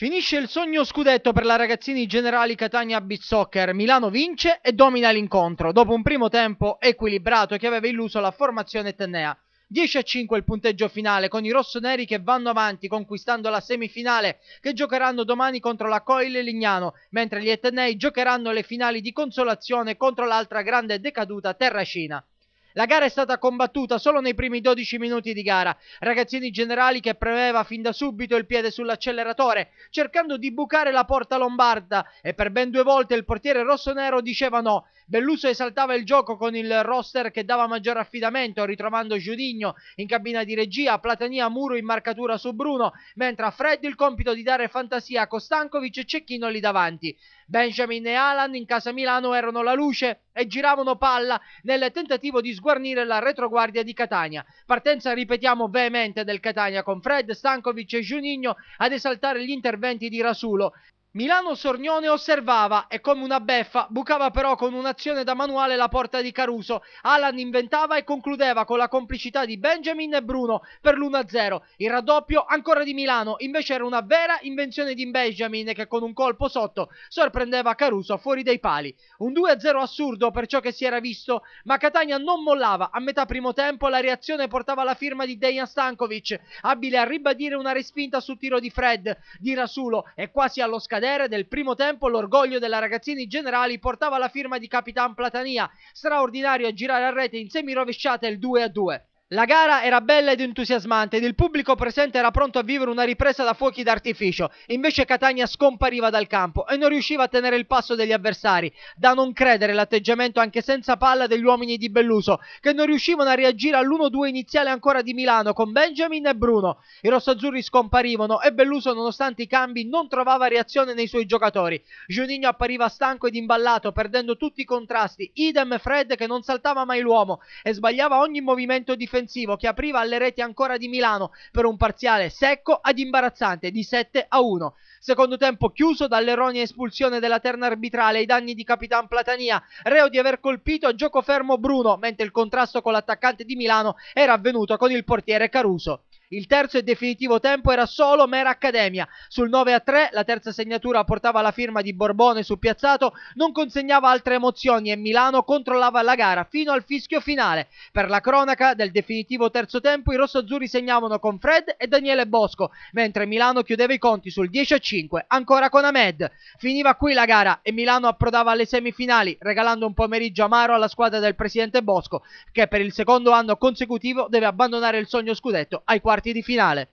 Finisce il sogno scudetto per la ragazzini generali Catania Bizzoccher. Milano vince e domina l'incontro dopo un primo tempo equilibrato che aveva illuso la formazione Tennea. 10 a 5 il punteggio finale con i rossoneri che vanno avanti conquistando la semifinale che giocheranno domani contro la Coil e Lignano, mentre gli Etnei giocheranno le finali di consolazione contro l'altra grande decaduta Terracina. La gara è stata combattuta solo nei primi 12 minuti di gara. Ragazzini generali che premeva fin da subito il piede sull'acceleratore, cercando di bucare la porta lombarda e per ben due volte il portiere rossonero diceva no. Belluso esaltava il gioco con il roster che dava maggior affidamento, ritrovando Giudigno in cabina di regia, Platania Muro in marcatura su Bruno, mentre a Fred il compito di dare fantasia a Costankovic e Cecchino lì davanti. Benjamin e Alan in casa Milano erano la luce e giravano palla nel tentativo di sguarnire la retroguardia di Catania. Partenza, ripetiamo, veemente del Catania con Fred, Stankovic e Giunigno ad esaltare gli interventi di Rasulo. Milano Sornione osservava e come una beffa bucava però con un'azione da manuale la porta di Caruso. Alan inventava e concludeva con la complicità di Benjamin e Bruno per l'1-0. Il raddoppio ancora di Milano, invece era una vera invenzione di Benjamin che con un colpo sotto sorprendeva Caruso fuori dai pali. Un 2-0 assurdo per ciò che si era visto, ma Catania non mollava. A metà primo tempo la reazione portava la firma di Dejan Stankovic, abile a ribadire una respinta su tiro di Fred, di Rasulo e quasi allo scatto cadere del primo tempo l'orgoglio della ragazzini generali portava la firma di Capitan Platania, straordinario a girare a rete in semi semirovesciata il 2-2. La gara era bella ed entusiasmante ed il pubblico presente era pronto a vivere una ripresa da fuochi d'artificio. Invece Catania scompariva dal campo e non riusciva a tenere il passo degli avversari. Da non credere l'atteggiamento anche senza palla degli uomini di Belluso, che non riuscivano a reagire all'1-2 iniziale ancora di Milano con Benjamin e Bruno. I rossazzurri scomparivano e Belluso, nonostante i cambi, non trovava reazione nei suoi giocatori. Giuninho appariva stanco ed imballato, perdendo tutti i contrasti. Idem Fred che non saltava mai l'uomo e sbagliava ogni movimento difensivo difensivo che apriva alle reti ancora di Milano per un parziale secco ad imbarazzante di 7 a 1. Secondo tempo chiuso dall'erronea espulsione della terna arbitrale ai danni di Capitan Platania, reo di aver colpito a gioco fermo Bruno, mentre il contrasto con l'attaccante di Milano era avvenuto con il portiere Caruso. Il terzo e definitivo tempo era solo mera accademia. Sul 9 a 3 la terza segnatura portava la firma di Borbone su Piazzato, non consegnava altre emozioni e Milano controllava la gara fino al fischio finale. Per la cronaca del definitivo terzo tempo i rossoazzurri segnavano con Fred e Daniele Bosco, mentre Milano chiudeva i conti sul 10 a 5, ancora con Ahmed. Finiva qui la gara e Milano approdava alle semifinali, regalando un pomeriggio amaro alla squadra del presidente Bosco, che per il secondo anno consecutivo deve abbandonare il sogno scudetto ai quarti quarti di finale.